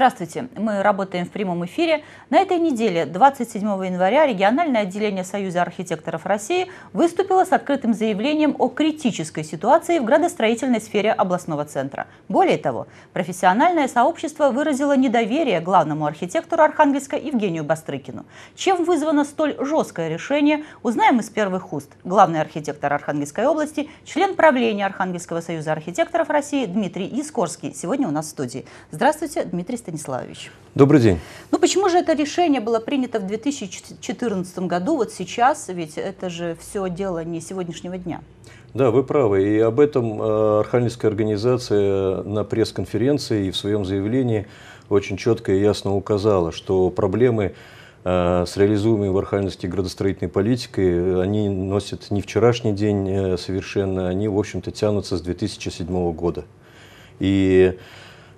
Здравствуйте, мы работаем в прямом эфире. На этой неделе, 27 января, региональное отделение Союза архитекторов России выступило с открытым заявлением о критической ситуации в градостроительной сфере областного центра. Более того, профессиональное сообщество выразило недоверие главному архитектору Архангельска Евгению Бастрыкину. Чем вызвано столь жесткое решение, узнаем из первых уст. Главный архитектор Архангельской области, член правления Архангельского союза архитекторов России Дмитрий Искорский сегодня у нас в студии. Здравствуйте, Дмитрий Станиславович. Станиславович. Добрый день. Ну почему же это решение было принято в 2014 году, вот сейчас, ведь это же все дело не сегодняшнего дня. Да, вы правы. И об этом э, Архангельская организация на пресс-конференции и в своем заявлении очень четко и ясно указала, что проблемы э, с реализуемой в Архангельске градостроительной политикой, э, они носят не вчерашний день совершенно, они, в общем-то, тянутся с 2007 года. И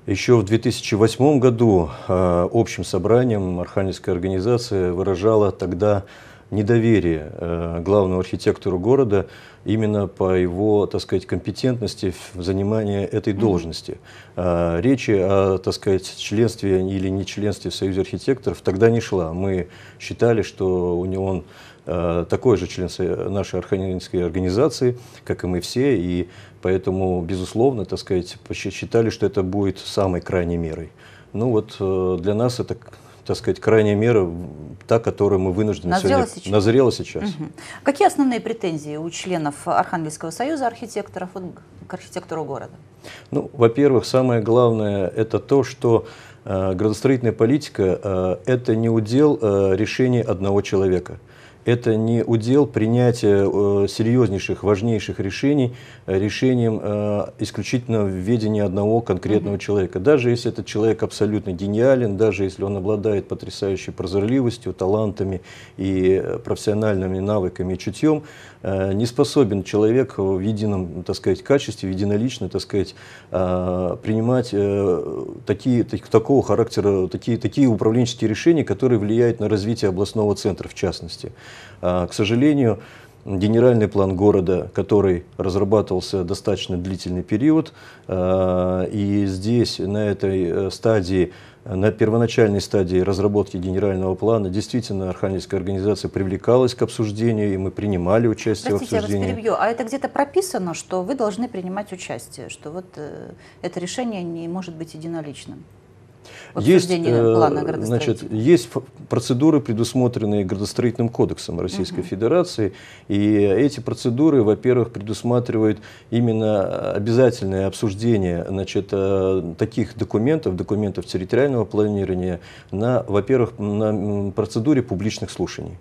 еще в 2008 году э, общим собранием Архангельская организация выражала тогда недоверие э, главному архитектору города именно по его, так сказать, компетентности в занимании этой должности. Э, речи о, так сказать, членстве или не членстве в Союзе архитекторов тогда не шла. Мы считали, что у него он такой же член нашей архангельской организации, как и мы все, и Поэтому, безусловно, так сказать, считали, что это будет самой крайней мерой. Ну вот э, для нас это так сказать, крайняя мера, та, которую мы вынуждены назрела сегодня... Сейчас. Назрела сейчас. Угу. Какие основные претензии у членов Архангельского союза архитекторов вот, к архитектуру города? Ну, во-первых, самое главное это то, что э, градостроительная политика э, – это не удел э, решений одного человека – это не удел принятия э, серьезнейших, важнейших решений э, решением э, исключительно в ведении одного конкретного mm-hmm. человека. Даже если этот человек абсолютно гениален, даже если он обладает потрясающей прозорливостью, талантами и э, профессиональными навыками и чутьем, э, не способен человек в едином, так сказать, качестве, единолично, так сказать, э, принимать э, такие, так, такого характера, такие, такие управленческие решения, которые влияют на развитие областного центра в частности. А, к сожалению, генеральный план города, который разрабатывался достаточно длительный период, а, и здесь, на этой э, стадии, на первоначальной стадии разработки генерального плана действительно Архангельская организация привлекалась к обсуждению, и мы принимали участие Простите, в обсуждении. я вас перебью. А это где-то прописано, что вы должны принимать участие, что вот э, это решение не может быть единоличным? Есть, э, плана значит, есть процедуры, предусмотренные градостроительным кодексом Российской угу. Федерации, и эти процедуры, во-первых, предусматривают именно обязательное обсуждение значит, э, таких документов, документов территориального планирования, на, во-первых, на процедуре публичных слушаний.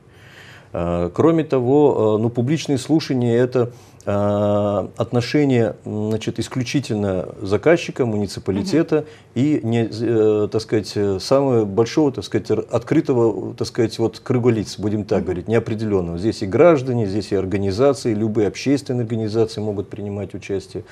Э, кроме того, э, ну, публичные слушания – это э, отношение значит, исключительно заказчика, муниципалитета угу. и, не, так сказать, самого большого, так сказать, открытого, так сказать, вот крыга лиц, будем так угу. говорить, неопределенного. Здесь и граждане, здесь и организации, любые общественные организации могут принимать участие.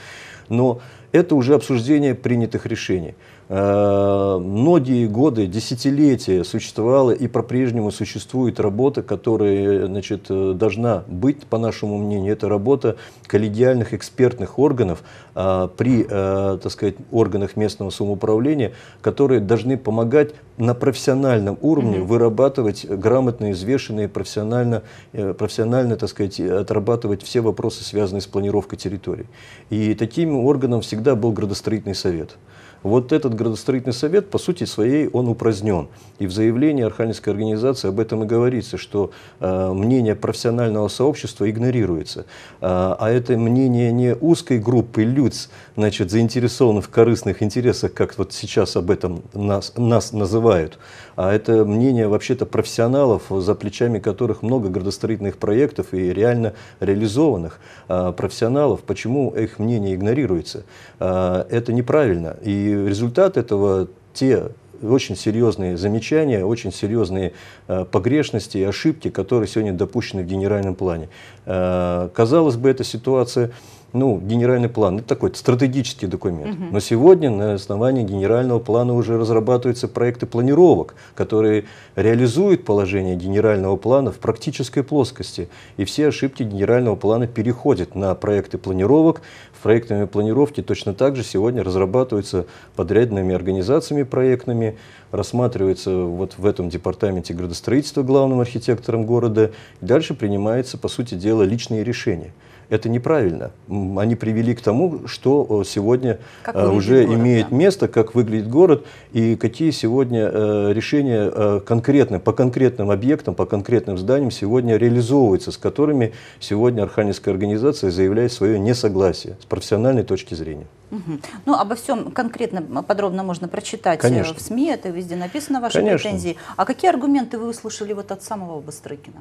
Но это уже обсуждение принятых решений. Э, многие годы, десятилетия существовала и по-прежнему существует работа, которая значит, э, должна быть, по нашему мнению, это работа коллегиальных экспертных органов, Э, при, э, так сказать, органах местного самоуправления, которые должны помогать на профессиональном уровне mm-hmm. вырабатывать грамотно, извешенные, профессионально, э, профессионально, так сказать, отрабатывать все вопросы, связанные с планировкой территории. И таким органом всегда был градостроительный совет. Вот этот градостроительный совет, по сути своей, он упразднен. И в заявлении Архангельской организации об этом и говорится, что э, мнение профессионального сообщества игнорируется. Э, а это мнение не узкой группы людей, будет значит, заинтересованы в корыстных интересах, как вот сейчас об этом нас, нас называют. А это мнение вообще-то профессионалов, за плечами которых много градостроительных проектов и реально реализованных а, профессионалов. Почему их мнение игнорируется? А, это неправильно. И результат этого те очень серьезные замечания, очень серьезные э, погрешности и ошибки, которые сегодня допущены в генеральном плане. Э, казалось бы, эта ситуация ну, генеральный план, это такой стратегический документ. Угу. Но сегодня на основании генерального плана уже разрабатываются проекты планировок, которые реализуют положение генерального плана в практической плоскости. И все ошибки генерального плана переходят на проекты планировок, Проектами планировки точно так же сегодня разрабатываются подрядными организациями проектными, рассматривается вот в этом департаменте градостроительства главным архитектором города, и дальше принимается, по сути дела, личные решения. Это неправильно. Они привели к тому, что э, сегодня э, уже город, имеет да. место, как выглядит город и какие сегодня э, решения конкретно, по конкретным объектам, по конкретным зданиям сегодня реализовываются, с которыми сегодня Архангельская организация заявляет свое несогласие профессиональной точки зрения. Угу. Ну, обо всем конкретно, подробно можно прочитать э, Конечно. в СМИ, это везде написано, ваши Конечно. претензии. А какие аргументы вы услышали вот от самого Бастрыкина?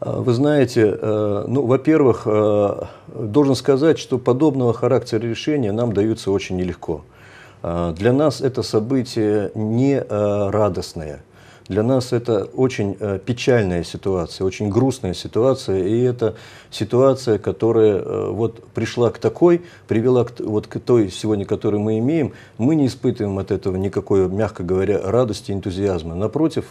А, вы знаете, э, ну, во-первых, э, должен сказать, что подобного характера решения нам даются очень нелегко. А, для нас это событие не радостное – для нас это очень э, печальная ситуация, очень грустная ситуация, и это ситуация, которая э, вот пришла к такой, привела к, вот к той сегодня, которую мы имеем. Мы не испытываем от этого никакой, мягко говоря, радости, энтузиазма. Напротив,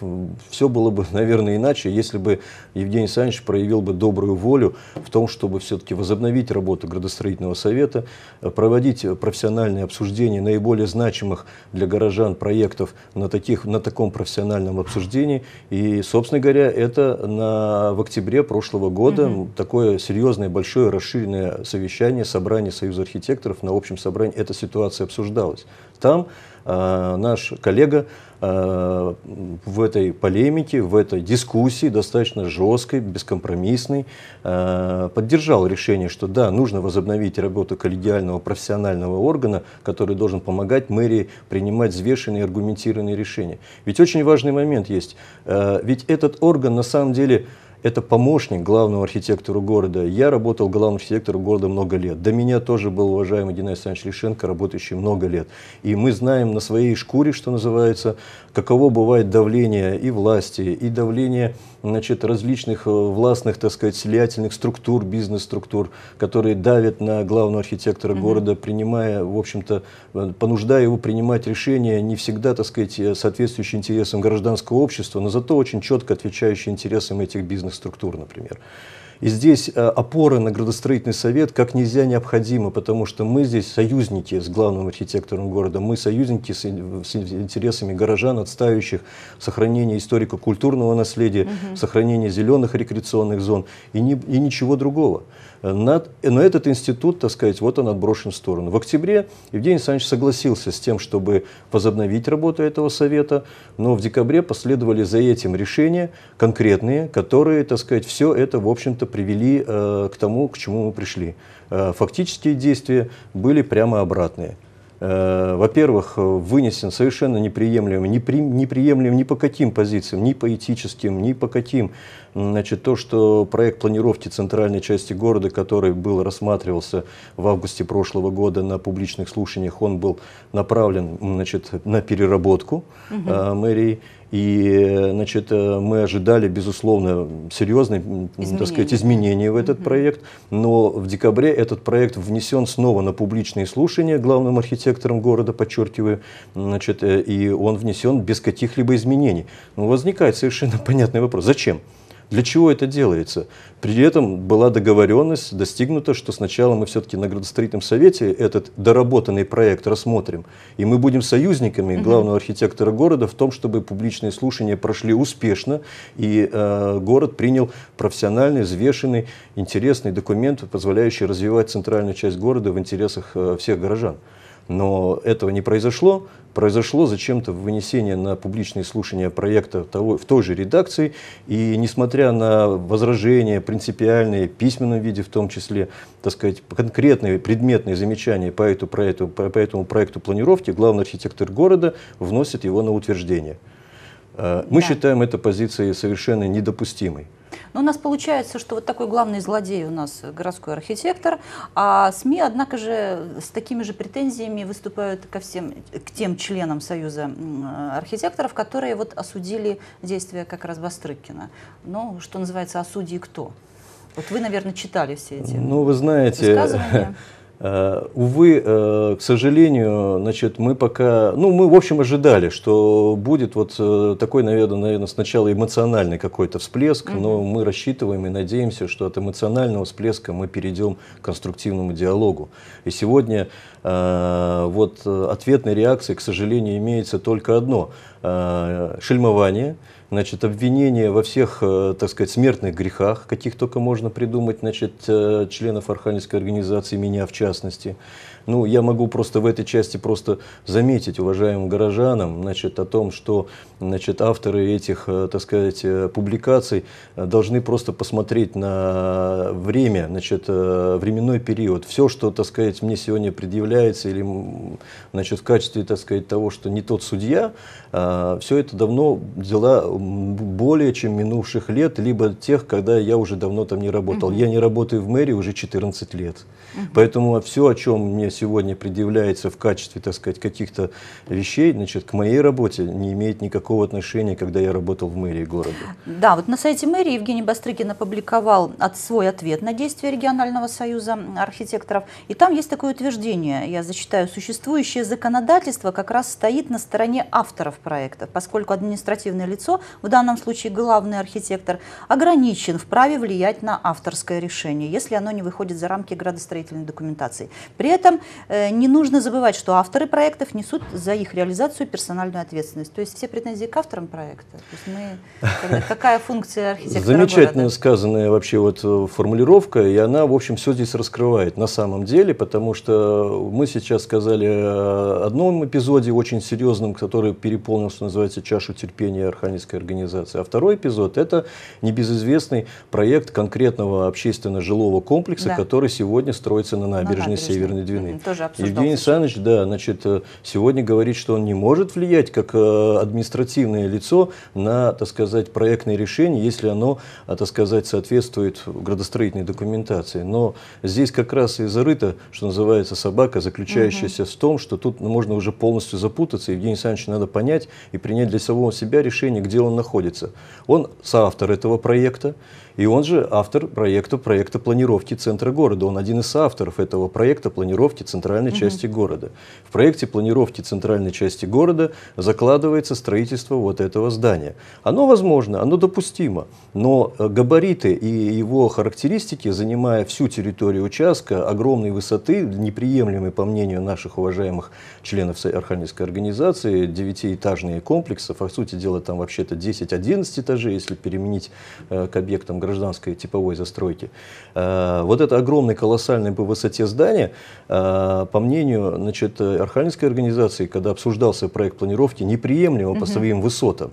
все было бы, наверное, иначе, если бы Евгений Александрович проявил бы добрую волю в том, чтобы все-таки возобновить работу градостроительного совета, э, проводить профессиональные обсуждения наиболее значимых для горожан проектов на, таких, на таком профессиональном обсуждений. И, собственно говоря, это на, в октябре прошлого года угу. такое серьезное, большое, расширенное совещание, собрание Союза архитекторов на общем собрании эта ситуация обсуждалась. Там э, наш коллега Э, в этой полемике, в этой дискуссии достаточно жесткой, бескомпромиссной, э, поддержал решение, что да, нужно возобновить работу коллегиального профессионального органа, который должен помогать мэрии принимать взвешенные и аргументированные решения. Ведь очень важный момент есть. Э, ведь этот орган на самом деле это помощник главного архитектора города. Я работал главным архитектором города много лет. До меня тоже был уважаемый Геннадий Александрович Лишенко, работающий много лет. И мы знаем на своей шкуре, что называется, каково бывает давление и власти, и давление значит, различных э, властных, так сказать, влиятельных структур, бизнес-структур, которые давят на главного архитектора угу. города, принимая, в общем-то, э, понуждая его принимать решения, не всегда, так сказать, э, соответствующие интересам гражданского общества, но зато очень четко отвечающие интересам этих бизнес-структур, например. И здесь э, опора на градостроительный совет как нельзя необходима, потому что мы здесь союзники с главным архитектором города, мы союзники с, интересами горожан, отстаивающих сохранение историко-культурного наследия, угу. сохранение зеленых рекреационных зон и, не, и ничего другого. Над, но этот институт, так сказать, вот он отброшен в сторону. В октябре Евгений Александрович согласился с тем, чтобы возобновить работу этого совета, но в декабре последовали за этим решения конкретные, которые, так сказать, все это, в общем-то, привели э, к тому, к чему мы пришли. Э, фактические действия были прямо обратные э, во-первых, вынесен совершенно неприемлемым, непри, неприемлем ни по каким позициям, ни по этическим, ни по каким Значит, то, что проект планировки центральной части города, который был рассматривался в августе прошлого года на публичных слушаниях, он был направлен значит, на переработку угу. э, мэрии. И значит, э, мы ожидали, безусловно, серьезные изменений. Так сказать, изменений в этот угу. проект, но в декабре этот проект внесен снова на публичные слушания главным архитектором города, подчеркиваю, значит, э, и он внесен без каких-либо изменений. Но ну, возникает совершенно понятный вопрос, зачем? Для чего это делается? При этом была договоренность достигнута, что сначала мы все-таки на градостроительном совете этот доработанный проект рассмотрим. И мы будем союзниками главного архитектора города в том, чтобы публичные слушания прошли успешно, и э, город принял профессиональный, взвешенный, интересный документ, позволяющий развивать центральную часть города в интересах э, всех горожан. Но этого не произошло. Произошло зачем-то вынесение на публичные слушания проекта того, в той же редакции. И несмотря на возражения принципиальные, в письменном виде в том числе, так сказать, конкретные предметные замечания по, эту, по, эту, по этому проекту планировки, главный архитектор города вносит его на утверждение. Э, мы да. считаем эту позицию совершенно недопустимой. Но ну, у нас получается, что вот такой главный злодей у нас городской архитектор, а СМИ, однако же, с такими же претензиями выступают ко всем, к тем членам Союза э, архитекторов, которые вот осудили действия как раз Бастрыкина. Ну, что называется, осуди кто? Вот вы, наверное, читали все эти Ну, вы знаете, Э, увы, э, к сожалению, значит, мы пока, ну, мы, в общем, ожидали, что будет вот э, такой, наверное, наверное сначала эмоциональный какой-то всплеск, угу. но мы рассчитываем и надеемся, что от эмоционального всплеска мы перейдем к конструктивному диалогу. И сегодня вот ответной реакции, к сожалению, имеется только одно – шельмование – значит, обвинения во всех, э, так сказать, смертных грехах, каких только можно придумать, значит, э, членов Архангельской организации, меня в частности. Ну, я могу просто в этой части просто заметить уважаемым горожанам, значит, о том, что, значит, авторы этих, э, так сказать, публикаций должны просто посмотреть на время, значит, временной период. Все, что, так сказать, мне сегодня предъявляется или, значит, в качестве, так сказать, того, что не тот судья, все это давно дела более чем минувших лет, либо тех, когда я уже давно там не работал. Угу. Я не работаю в мэрии уже 14 лет. Угу. Поэтому все, о чем мне сегодня предъявляется в качестве, так сказать, каких-то вещей, значит, к моей работе не имеет никакого отношения, когда я работал в мэрии города. Да, вот на сайте мэрии Евгений Бастрыкин опубликовал от свой ответ на действия регионального союза архитекторов. И там есть такое утверждение, я зачитаю, существующее законодательство как раз стоит на стороне авторов проекта, поскольку административное лицо в данном случае главный архитектор, ограничен в праве влиять на авторское решение, если оно не выходит за рамки градостроительной документации. При этом э, не нужно забывать, что авторы проектов несут за их реализацию персональную ответственность. То есть все претензии к авторам проекта. То есть мы, какая функция архитектора Замечательно города? сказанная вообще вот э, формулировка, и она, в общем, все здесь раскрывает на самом деле, потому что мы сейчас сказали о одном эпизоде очень серьезном, который переполнил, что называется, чашу терпения Архангельской организации. А второй эпизод – это небезызвестный проект конкретного общественно-жилого комплекса, да. который сегодня строится на набережной, набережной. Северной Двины. Тоже Евгений Александрович, да, значит, э, сегодня говорит, что он не может влиять как э, административное лицо на, так сказать, проектное решение, если оно, э, так сказать, соответствует градостроительной документации. Но здесь как раз и зарыта, что называется, собака, заключающаяся угу. в том, что тут можно уже полностью запутаться. Евгений Александрович надо понять и принять для самого себя решение, где он он находится. Он соавтор этого проекта. И он же автор проекта, проекта планировки центра города. Он один из авторов этого проекта планировки центральной угу. части города. В проекте планировки центральной части города закладывается строительство вот этого здания. Оно возможно, оно допустимо, но э, габариты и его характеристики, занимая всю территорию участка, огромной высоты, неприемлемой, по мнению наших уважаемых членов Архангельской организации, девятиэтажные комплексы, по сути дела, там вообще-то 10-11 этажей, если переменить э, к объектам там гражданской типовой застройки. Э, вот это огромное, колоссальное по высоте здание, э, по мнению значит, Архангельской организации, когда обсуждался проект планировки, неприемлемо по своим высотам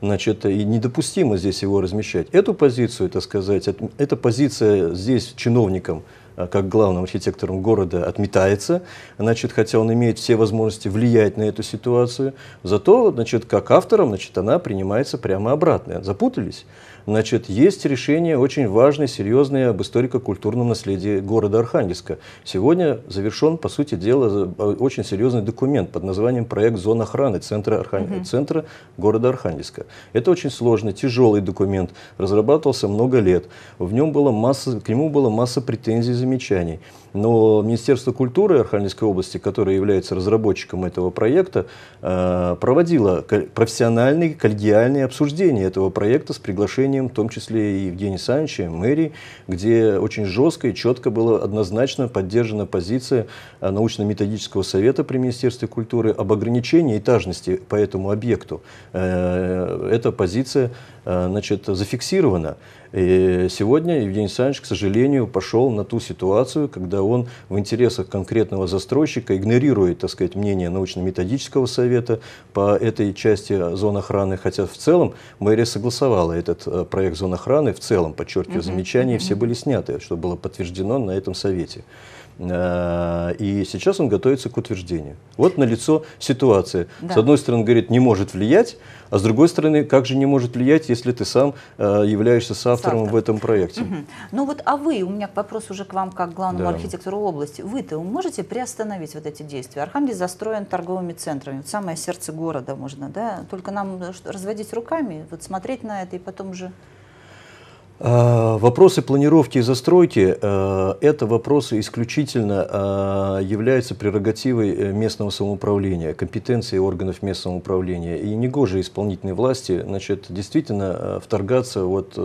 значит, и недопустимо здесь его размещать. Эту позицию, это сказать, эта позиция здесь чиновникам э, как главным архитектором города отметается, значит, хотя он имеет все возможности влиять на эту ситуацию, зато, значит, как автором, значит, она принимается прямо обратная. Запутались? Значит, есть решение очень важное, серьезное об историко-культурном наследии города Архангельска. Сегодня завершен, по сути дела, э, очень серьезный документ под названием «Проект зон охраны центра, Архан... угу. центра города Архангельска». Это очень сложный, тяжелый документ, разрабатывался много лет. В нем была масса, к нему была масса претензий и замечаний. Но Министерство культуры Архангельской области, которое является разработчиком этого проекта, э, проводило профессиональные, коллегиальные обсуждения этого проекта с приглашением, в том числе и Евгения Санча, мэрии, где очень жестко и четко было однозначно поддержана позиция э, научно-методического совета при Министерстве культуры об ограничении этажности по этому объекту. Э, эта позиция значит, зафиксирована. И сегодня Евгений Александрович, к сожалению, пошел на ту ситуацию, когда он в интересах конкретного застройщика игнорирует, так сказать, мнение научно-методического совета по этой части зон охраны, хотя в целом мэрия согласовала этот э, проект зон охраны, в целом, подчеркиваю, замечания все были сняты, что было подтверждено на этом совете. Э, и сейчас он готовится к утверждению. Вот на лицо ситуация. Да. С одной стороны, говорит, не может влиять, а с другой стороны, как же не может влиять, если ты сам э, являешься соавтором Соавтор. в этом проекте? Угу. Ну вот, а вы, у меня вопрос уже к вам, как главному да. архитектору области. Вы-то можете приостановить вот эти действия? Архангель застроен торговыми центрами, вот самое сердце города можно, да? Только нам э, разводить руками, вот смотреть на это и потом уже... Э, вопросы планировки и застройки э, – это вопросы исключительно э, являются прерогативой местного самоуправления, компетенции органов местного управления. И негоже исполнительной власти значит, действительно вторгаться вот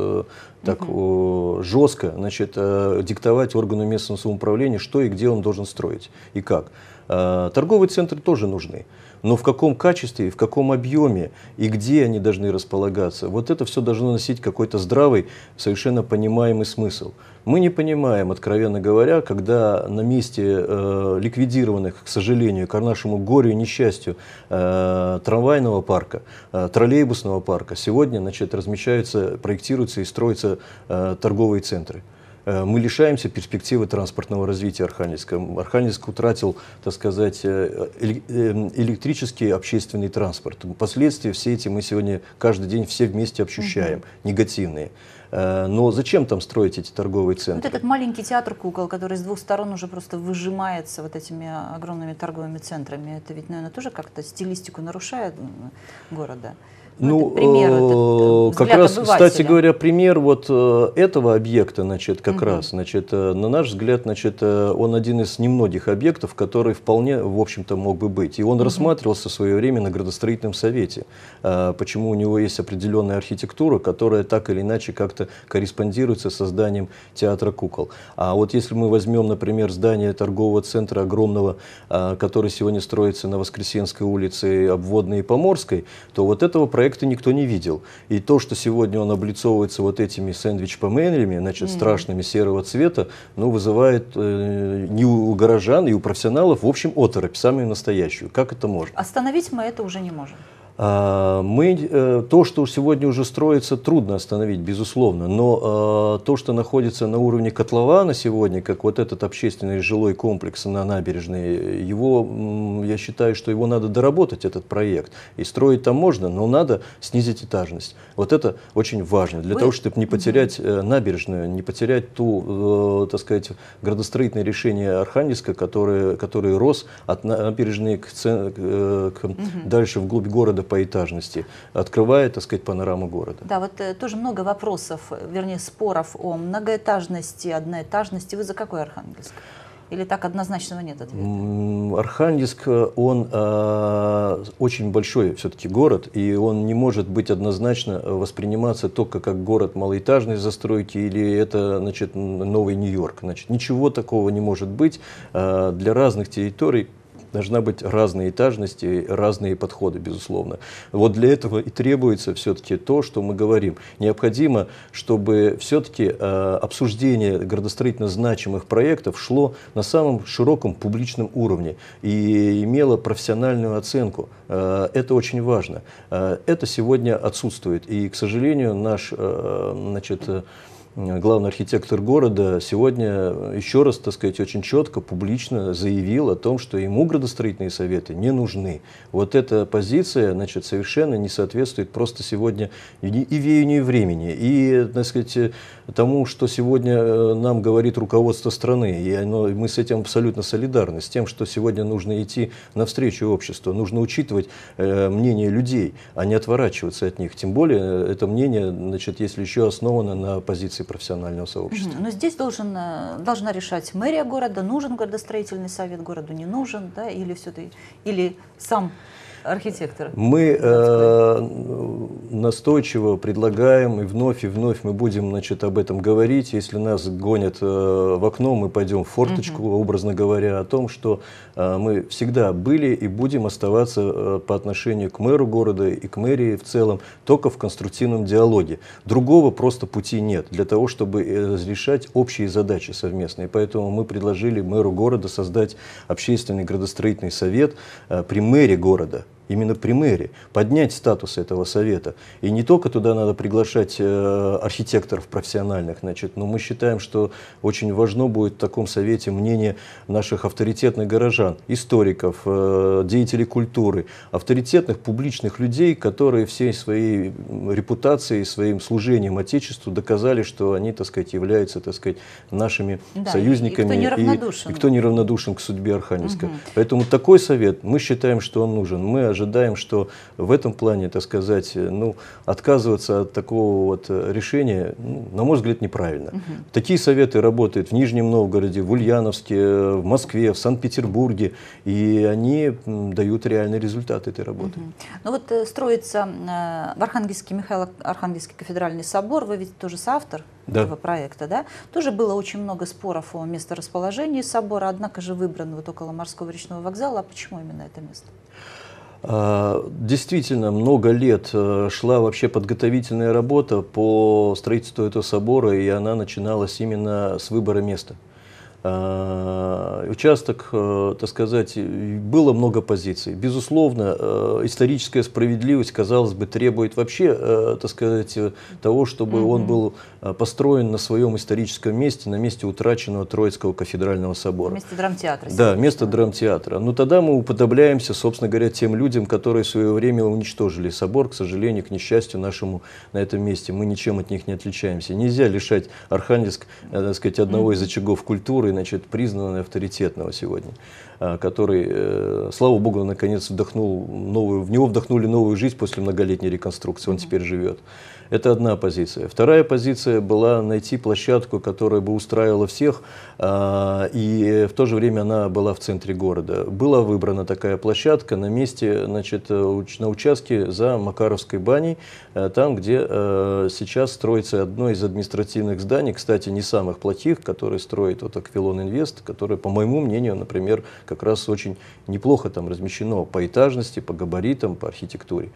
так угу. жестко, значит, диктовать органу местного самоуправления, что и где он должен строить и как. Торговые центры тоже нужны. Но в каком качестве, в каком объеме и где они должны располагаться, вот это все должно носить какой-то здравый, совершенно понимаемый смысл. Мы не понимаем, откровенно говоря, когда на месте э, ликвидированных, к сожалению, к нашему горю и несчастью, э, трамвайного парка, э, троллейбусного парка, сегодня значит, размещаются, проектируются и строятся э, торговые центры. Э, мы лишаемся перспективы транспортного развития Архангельска. Архангельск утратил, так сказать, э, э, электрический общественный транспорт. Последствия все эти мы сегодня каждый день все вместе ощущаем, угу. негативные. Но зачем там строить эти торговые центры? Вот этот маленький театр кукол, который с двух сторон уже просто выжимается вот этими огромными торговыми центрами, это ведь, наверное, тоже как-то стилистику нарушает города. Ну, вот ну, пример, э, этот, э, как раз, кстати говоря, пример вот э, этого объекта, значит, как угу. раз, значит, на наш взгляд, значит, он один из немногих объектов, который вполне, в общем-то, мог бы быть. И он угу. рассматривался в свое время на градостроительном совете. А, почему у него есть определенная архитектура, которая так или иначе как-то корреспондируется с созданием театра кукол. А вот если мы возьмем, например, здание торгового центра огромного, а, который сегодня строится на Воскресенской улице, обводной и Поморской, то вот этого проекта проекта никто не видел. И то, что сегодня он облицовывается вот этими сэндвич-панелями, значит, mm-hmm. страшными серого цвета, ну, вызывает э, не у горожан и у профессионалов, в общем, оторопь, самую настоящую. Как это можно? Остановить мы это уже не можем. А, мы, э, то, что сегодня уже строится, трудно остановить, безусловно, но а, то, что находится на уровне котлована сегодня, как вот этот общественный жилой комплекс на набережной, его, я считаю, что его надо доработать, этот проект. И строить там можно, но надо снизить этажность. Вот это очень важно для Вы... того, чтобы не потерять э, набережную, не потерять ту, э, так сказать, градостроительное решение Архангельска, которое, который рос от набережной к, к, к, угу. дальше вглубь города поэтажности открывая, так сказать, панораму города. Да, вот э, тоже много вопросов, э, вернее, споров о многоэтажности, одноэтажности. Вы за какой Архангельск? Или так однозначного нет ответа? Архангельск, э, он э, очень большой все-таки город, и он не может быть однозначно восприниматься только как город малоэтажной застройки или это значит, новый Нью-Йорк. Значит, ничего такого не может быть э, для разных территорий должна быть разные этажности, разные подходы, безусловно. Вот для этого и требуется все-таки то, что мы говорим. Необходимо, чтобы все-таки э, обсуждение градостроительно значимых проектов шло на самом широком публичном уровне и имело профессиональную оценку. Э, это очень важно. Э, это сегодня отсутствует. И, к сожалению, наш значит, главный архитектор города, сегодня еще раз, так сказать, очень четко, публично заявил о том, что ему градостроительные советы не нужны. Вот эта позиция, значит, совершенно не соответствует просто сегодня и веянию времени, и, так сказать, тому, что сегодня э, нам говорит руководство страны. И оно, мы с этим абсолютно солидарны, с тем, что сегодня нужно идти навстречу обществу, нужно учитывать э, мнение людей, а не отворачиваться от них. Тем более, э, это мнение, значит, если еще основано на позиции профессионального сообщества. Но здесь должен, э, должна решать мэрия города, нужен городостроительный совет городу, не нужен, да, или все-таки, или сам архитектора? Мы э, настойчиво предлагаем, и вновь, и вновь мы будем значит, об этом говорить. Если нас гонят э, в окно, мы пойдем в форточку, угу. образно говоря, о том, что э, мы всегда были и будем оставаться э, по отношению к мэру города и к мэрии в целом только в конструктивном диалоге. Другого просто пути нет для того, чтобы разрешать э, общие задачи совместные. Поэтому мы предложили мэру города создать общественный градостроительный совет э, при мэре города, именно при мэрии, поднять статус этого совета. И не только туда надо приглашать э, архитекторов профессиональных, значит, но мы считаем, что очень важно будет в таком совете мнение наших авторитетных горожан, историков, э, деятелей культуры, авторитетных публичных людей, которые всей своей репутацией, своим служением Отечеству доказали, что они, так сказать, являются, так сказать, нашими да, союзниками. И, и кто неравнодушен. И, и кто неравнодушен к судьбе Архангельска. Угу. Поэтому такой совет, мы считаем, что он нужен. Мы ожидаем, что в этом плане, так сказать, э, ну, отказываться от такого вот э, решения, ну, на мой взгляд, неправильно. Угу. Такие советы работают в Нижнем Новгороде, в Ульяновске, э, в Москве, в Санкт-Петербурге, и они дают реальный результат этой работы. Угу. Ну вот строится в Архангельске Михаил Архангельский кафедральный собор, вы ведь тоже соавтор да. этого проекта, да? Тоже было очень много споров о месторасположении собора, однако же выбран вот около морского речного вокзала. А почему именно это место? А, действительно, много лет э, шла вообще подготовительная работа по строительству этого собора, и она начиналась именно с выбора места. Э, участок, э, так сказать, было много позиций. Безусловно, э, историческая справедливость, казалось бы, требует вообще, так сказать, того, чтобы mm-hmm. он был построен на своем историческом месте, на месте утраченного Троицкого кафедрального собора. Место драмтеатра. Да, место драмтеатра. Но тогда мы уподобляемся, собственно говоря, тем людям, которые в свое время уничтожили собор, к сожалению, к несчастью нашему на этом месте. Мы ничем от них не отличаемся. Нельзя лишать Архангельск, так сказать, одного mm-hmm. из очагов культуры, значит, признанный авторитетного сегодня, э, который, э, слава богу, наконец вдохнул новую, в него вдохнули новую жизнь после многолетней реконструкции, он теперь живет. Это одна позиция. Вторая позиция была найти площадку, которая бы устраивала всех, а, и в то же время она была в центре города. Была выбрана такая площадка на месте, значит, э, на участке за Макаровской баней, там, где сейчас строится одно из административных зданий, кстати, не самых плохих, которые строит вот Аквилон Вавилон Инвест, которое, по моему мнению, например, как раз очень неплохо там размещено по этажности, по габаритам, по архитектуре,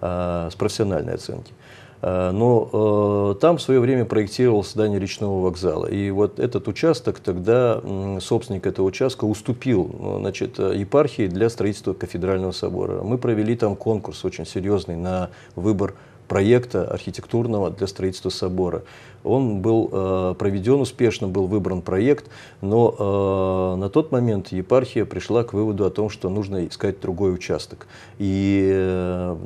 а, с профессиональной оценки. А, но э, там в свое время проектировал здание речного вокзала. И вот этот участок тогда собственник этого участка уступил э, значит, епархии для строительства кафедрального собора. Мы провели там конкурс очень серьезный на выбор проекта архитектурного для строительства собора. Он был э, проведен успешно, был выбран проект, но э, на тот момент епархия пришла к выводу о том, что нужно искать другой участок. И э,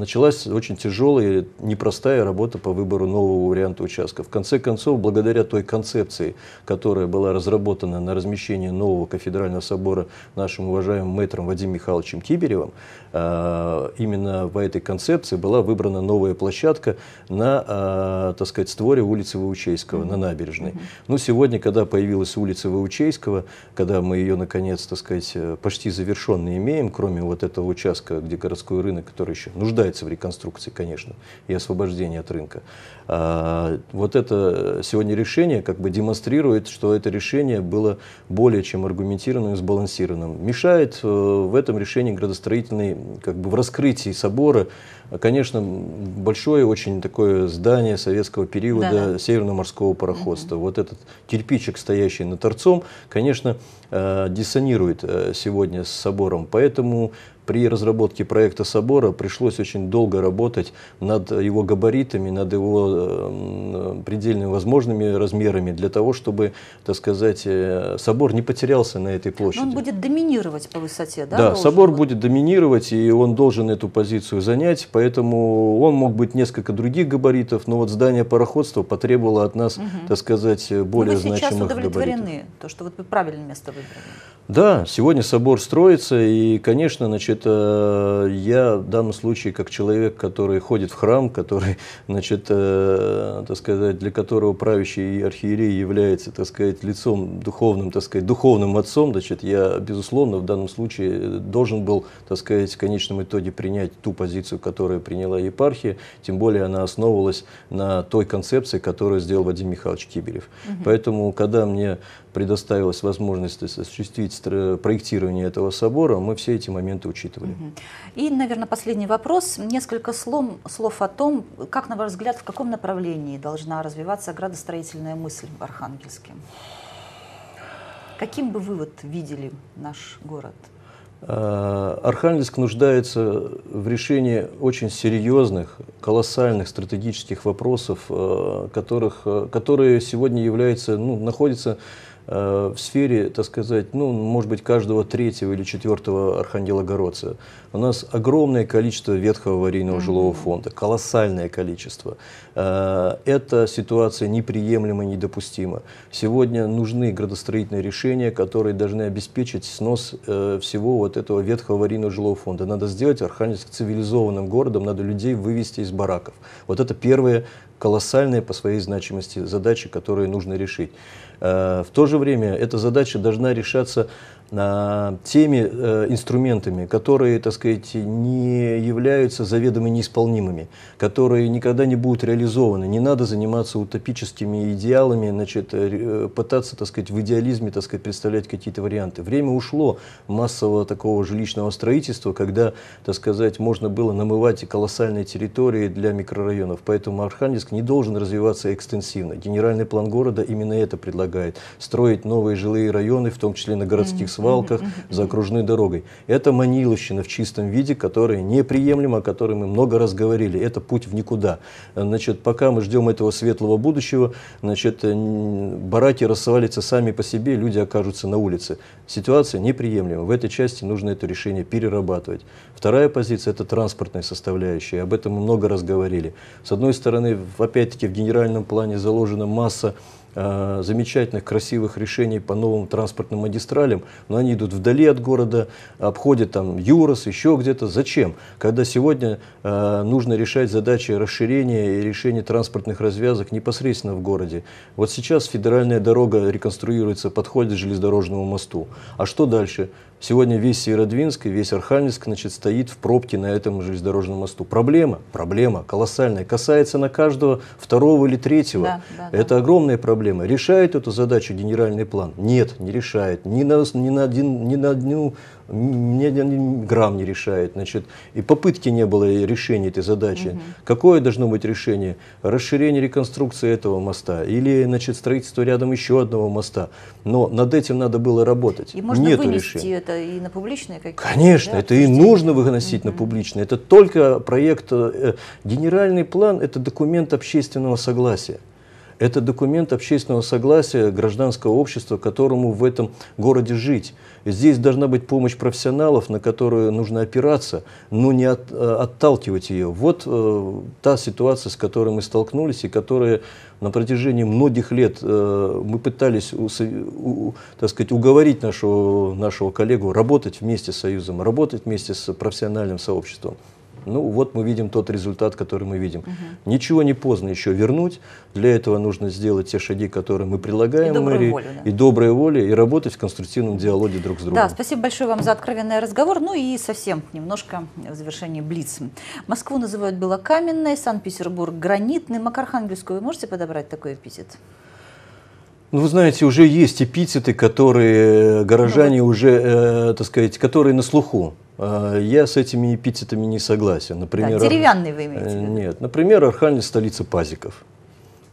началась очень тяжелая, непростая работа по выбору нового варианта участка. В конце концов, благодаря той концепции, которая была разработана на размещение нового кафедрального собора нашим уважаемым мэтром Вадим Михайловичем Киберевым, э, именно по этой концепции была выбрана построена новая площадка на, а, так сказать, створе улицы Ваучейского, mm -hmm. на набережной. Mm -hmm. Ну, сегодня, когда появилась улица Ваучейского, когда мы ее, наконец, так сказать, э, почти завершенно имеем, кроме вот этого участка, где городской рынок, который еще нуждается в реконструкции, конечно, и освобождении от рынка. А, вот это сегодня решение как бы демонстрирует, что это решение было более чем аргументированным и сбалансированным. Мешает э, в этом решении градостроительный, как бы в раскрытии собора а, конечно, большое очень такое здание советского периода да. Северно-морского пароходства. Угу. Вот этот кирпичик, стоящий на торцом, конечно, э, диссонирует э, сегодня с собором. Поэтому при разработке проекта собора пришлось очень долго работать над его габаритами, над его э, предельными возможными размерами, для того, чтобы, так сказать, э, собор не потерялся на этой площади. Но он будет доминировать по высоте, да? Да, собор быть? будет доминировать, и он должен эту позицию занять, поэтому он мог быть несколько других габаритов, но вот здание пароходства потребовало от нас, угу. так сказать, более значимых габаритов. Вы сейчас удовлетворены, габаритов. то, что вот вы правильное место выбрали? Да, сегодня собор строится, и, конечно, значит, э, я в данном случае, как человек, который ходит в храм, который, значит, э, так сказать, для которого правящий архиерей является, так сказать, лицом духовным, так сказать, духовным отцом, значит, я, безусловно, в данном случае должен был, так сказать, в конечном итоге принять ту позицию, которую приняла епархия, тем более она основывалась на той концепции, которую сделал Вадим Михайлович Кибелев. Угу. Поэтому, когда мне предоставилась возможность осуществить проводить проектирование этого собора, мы все эти моменты учитывали. И, наверное, последний вопрос. Несколько слов, слов о том, как, на ваш взгляд, в каком направлении должна развиваться градостроительная мысль в Архангельске? Каким бы вывод видели наш город? А, Архангельск нуждается в решении очень серьезных, колоссальных стратегических вопросов, а, которых, а, которые сегодня являются, ну, находятся Э, в сфере, так сказать, ну, может быть, каждого третьего или четвертого архангелогородца. У нас огромное количество ветхого аварийного mm-hmm. жилого фонда, колоссальное количество. Э, эта ситуация неприемлема, недопустима. Сегодня нужны градостроительные решения, которые должны обеспечить снос э, всего вот этого ветхого аварийного жилого фонда. Надо сделать Архангельск цивилизованным городом, надо людей вывести из бараков. Вот это первая колоссальная по своей значимости задача, которую нужно решить. Э, в то же время эта задача должна решаться теми э, инструментами, которые, так сказать, не являются заведомо неисполнимыми, которые никогда не будут реализованы. Не надо заниматься утопическими идеалами, значит, э, э, пытаться, так сказать, в идеализме, так сказать, представлять какие-то варианты. Время ушло массового такого жилищного строительства, когда, так сказать, можно было намывать колоссальные территории для микрорайонов. Поэтому Архангельск не должен развиваться экстенсивно. Генеральный план города именно это предлагает. Строить новые жилые районы, в том числе на городских mm -hmm свалках, за окружной дорогой. Это маниловщина в чистом виде, которая неприемлема, о которой мы много раз говорили. Это путь в никуда. Значит, пока мы ждем этого светлого будущего, значит, бараки рассвалятся сами по себе, люди окажутся на улице. Ситуация неприемлема. В этой части нужно это решение перерабатывать. Вторая позиция – это транспортная составляющая. Об этом мы много раз говорили. С одной стороны, опять-таки в генеральном плане заложена масса Э, замечательных, красивых решений по новым транспортным магистралям, но они идут вдали от города, обходят там Юрос, еще где-то. Зачем? Когда сегодня э, нужно решать задачи расширения и решения транспортных развязок непосредственно в городе. Вот сейчас федеральная дорога реконструируется, подходит к железнодорожному мосту. А что дальше? Сегодня весь Северодвинск и весь Архангельск значит, стоит в пробке на этом железнодорожном мосту. Проблема, проблема колоссальная, касается на каждого второго или третьего. Да, да, это да. огромная проблема. Решает эту задачу генеральный план? Нет, не решает. Ни на, ни на, один, ни на одну мне грамм не решает, значит, и попытки не было решения этой задачи. Угу. Какое должно быть решение? Расширение реконструкции этого моста или, значит, строительство рядом еще одного моста. Но над этим надо было работать. И можно Нету вынести решения. это и на публичные какие-то? Конечно, да, это и нужно выносить угу. на публичные. Это только проект, э, э, генеральный план – это документ общественного согласия. Это документ общественного согласия гражданского общества, которому в этом городе жить. Здесь должна быть помощь профессионалов, на которую нужно опираться, но не от, э, отталкивать ее. Вот э, та ситуация, с которой мы столкнулись, и которая на протяжении многих лет э, мы пытались у, у, так сказать, уговорить нашего, нашего коллегу работать вместе с Союзом, работать вместе с профессиональным сообществом. Ну, вот мы видим тот результат, который мы видим. Угу. Ничего не поздно еще вернуть. Для этого нужно сделать те шаги, которые мы предлагаем и добрую мэрии, волю, да. и добрая воля, и работать в конструктивном диалоге друг с другом. Да, спасибо большое вам за откровенный разговор. Ну и совсем немножко в завершении Блиц. Москву называют белокаменной, Санкт-Петербург гранитным, а к Архангельску вы можете подобрать такой эпитет? Ну, вы знаете, уже есть эпитеты, которые э, горожане ну, уже, э, так сказать, которые на слуху. А, я с этими эпитетами не согласен. Например, да, деревянный вы имеете э, Нет. Например, Архангельск – столица пазиков.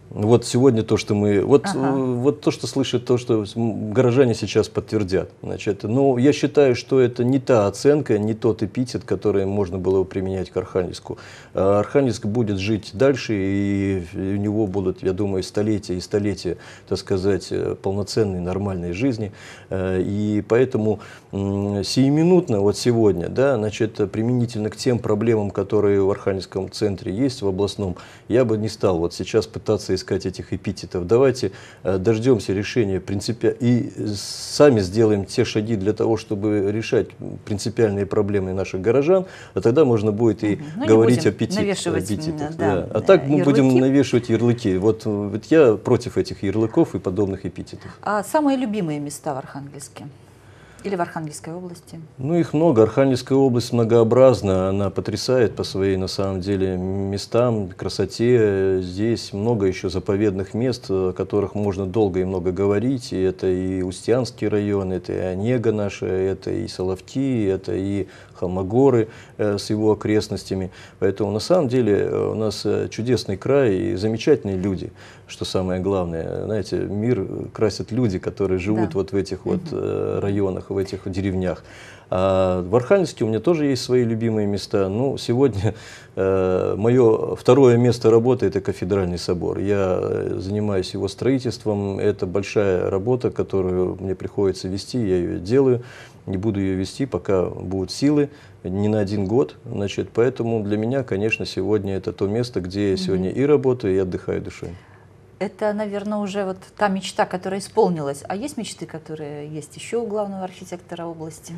Вот сегодня то, что мы, вот, ага. Э, вот то, что слышат, то, что горожане сейчас подтвердят. Значит, Но ну, я считаю, что это не та оценка, не тот эпитет, который можно было бы применять к Архангельску. Э, Архангельск будет жить дальше, и у него будут, я думаю, столетия и столетия, так сказать, э, полноценной, нормальной жизни. И поэтому сиюминутно, вот сегодня, да, значит, применительно к тем проблемам, которые в Архангельском центре есть, в областном, я бы не стал вот сейчас пытаться искать этих эпитетов. Давайте э, дождемся решения принципи... и сами сделаем те шаги для того, чтобы решать принципиальные проблемы наших горожан, а тогда можно будет и Но ну, говорить о аппетит, аппетитах. Да, да. А так мы ярлыки. будем навешивать ярлыки. Вот, вот я против этих ярлыков и подобных эпитетов. А самые любимые места в Архангельске? Или в Архангельской области? Ну, их много. Архангельская область многообразна. Она потрясает по своей, на самом деле, местам, красоте. Здесь много еще заповедных мест, о которых можно долго и много говорить. И это и Устьянский район, это и Онега наша, это и Соловки, это и Холмогоры э, с его окрестностями. Поэтому на самом деле э, у нас э, чудесный край и замечательные люди, что самое главное. Знаете, мир э, красят люди, которые живут да. вот в этих вот районах, в этих деревнях. А в Архангельске у меня тоже есть свои любимые места. Ну, сегодня э, мое второе место работы – это кафедральный собор. Я занимаюсь его строительством. Это большая работа, которую мне приходится вести, я ее делаю не буду ее вести, пока будут силы, не на один год. Значит, поэтому для меня, конечно, сегодня это то место, где я сегодня и работаю, и отдыхаю душой. Это, наверное, уже вот та мечта, которая исполнилась. А есть мечты, которые есть еще у главного архитектора области?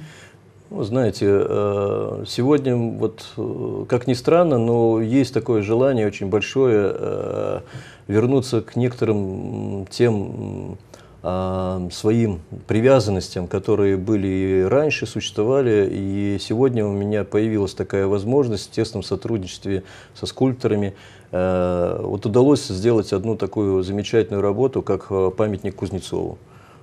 Ну, знаете, э, сегодня, вот, э, как ни странно, но есть такое желание очень большое э, вернуться к некоторым тем а, своим привязанностям, которые были и раньше, существовали. И сегодня у меня появилась такая возможность в тесном сотрудничестве со скульпторами. Э, вот удалось сделать одну такую замечательную работу, как э, памятник Кузнецову.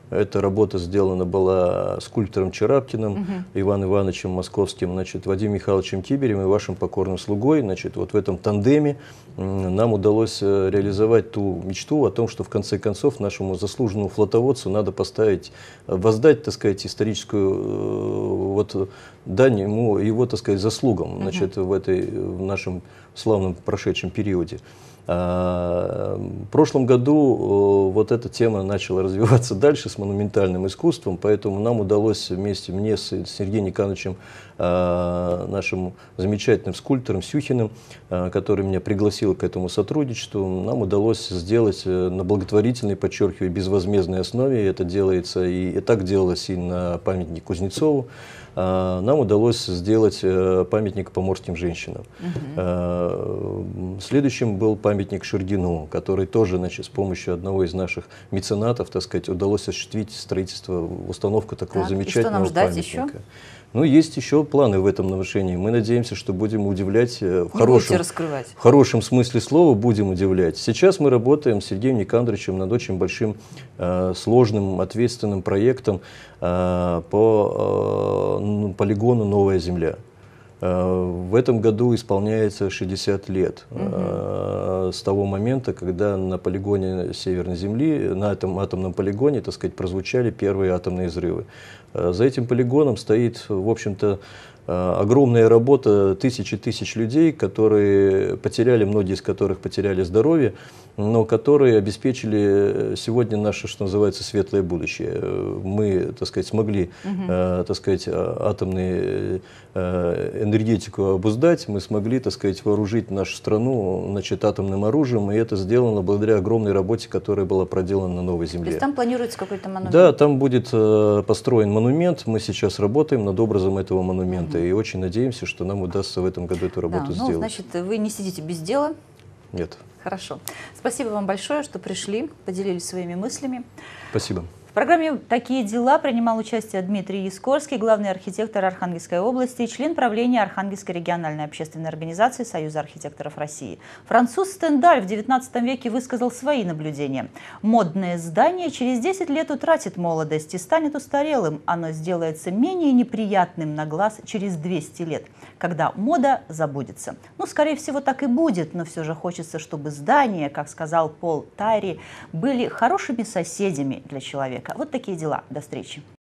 Эта работа сделана была скульптором Чараптиным, угу. Иван Ивановичем Московским, значит, Вадим Михайловичем Тиберем и вашим покорным слугой. Значит, вот в этом тандеме нам удалось э, реализовать ту мечту о том, что в конце концов нашему заслуженному флотоводцу надо поставить, э, воздать, так сказать, историческую э, вот, дань ему, его, так сказать, заслугам значит, угу. в, этой, в нашем славном прошедшем периоде. А, в прошлом году э, вот эта тема начала развиваться дальше с монументальным искусством, поэтому нам удалось вместе мне с Сергеем Никановичем, а, нашим замечательным скульптором Сюхиным, а, который меня пригласил к этому сотрудничеству, нам удалось сделать э, на благотворительной, подчеркиваю, безвозмездной основе. Это делается и, и так делалось и на памятник Кузнецову. А, нам удалось сделать э, памятник поморским женщинам. Угу. Следующим был памятник Шергину, который тоже значит, с помощью одного из наших меценатов так сказать, удалось осуществить строительство, установку такого так, замечательного и что нам памятника. Еще? Ну, есть еще планы в этом направлении. Мы надеемся, что будем удивлять э, в хорошем, в хорошем смысле слова, будем удивлять. Сейчас мы работаем с Сергеем Никандровичем над очень большим, э, сложным, ответственным проектом э, по э, ну, Полигону «Новая земля». Э, в этом году исполняется 60 лет угу. с того момента, когда на полигоне Северной Земли, на этом атомном полигоне, так сказать, прозвучали первые атомные взрывы. Э, за этим полигоном стоит, в общем-то, огромная работа тысячи тысяч людей, которые потеряли, многие из которых потеряли здоровье, но которые обеспечили э, сегодня наше, что называется, светлое будущее. Э, мы, так сказать, смогли, угу. так сказать, а, атомную энергетику обуздать, мы смогли, так сказать, вооружить нашу страну, значит, атомным оружием, и это сделано благодаря огромной работе, которая была проделана на Новой Земле. То есть там планируется какой-то монумент? Да, там будет построен монумент, мы сейчас работаем над образом этого монумента, угу. и очень надеемся, что нам удастся в этом году эту работу да, ну, сделать. Значит, вы не сидите без дела, нет. Хорошо. Спасибо вам большое, что пришли, поделились своими мыслями. Спасибо программе «Такие дела» принимал участие Дмитрий Яскорский, главный архитектор Архангельской области, член правления Архангельской региональной общественной организации Союза архитекторов России. Француз Стендаль в XIX веке высказал свои наблюдения. «Модное здание через 10 лет утратит молодость и станет устарелым. Оно сделается менее неприятным на глаз через 200 лет, когда мода забудется». Ну, скорее всего, так и будет, но все же хочется, чтобы здания, как сказал Пол Тайри, были хорошими соседями для человека. Вот такие дела. До встречи.